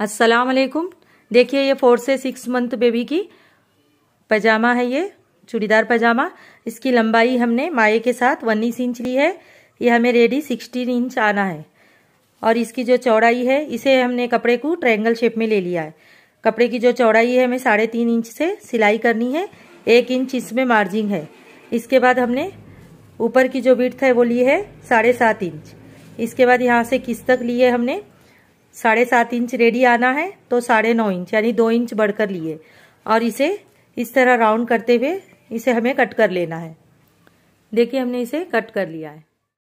अस्सलाम वालेकुम देखिए ये फोर से सिक्स मंथ बेबी की पजामा है ये चूड़ीदार पजामा इसकी लंबाई हमने माए के साथ उन्नीस इंच ली है ये हमें रेडी सिक्सटीन इंच आना है और इसकी जो चौड़ाई है इसे हमने कपड़े को ट्रायंगल शेप में ले लिया है कपड़े की जो चौड़ाई है हमें साढ़े तीन इंच से सिलाई करनी है एक इंच इसमें मार्जिंग है इसके बाद हमने ऊपर की जो बिट है वो ली है साढ़े सात इंच इसके बाद यहाँ से किस तक ली है हमने साढ़े सात इंच रेडी आना है तो साढ़े नौ इंच यानी दो इंच बढ़कर लिए और इसे इस तरह राउंड करते हुए इसे हमें कट कर लेना है देखिए हमने इसे कट कर लिया है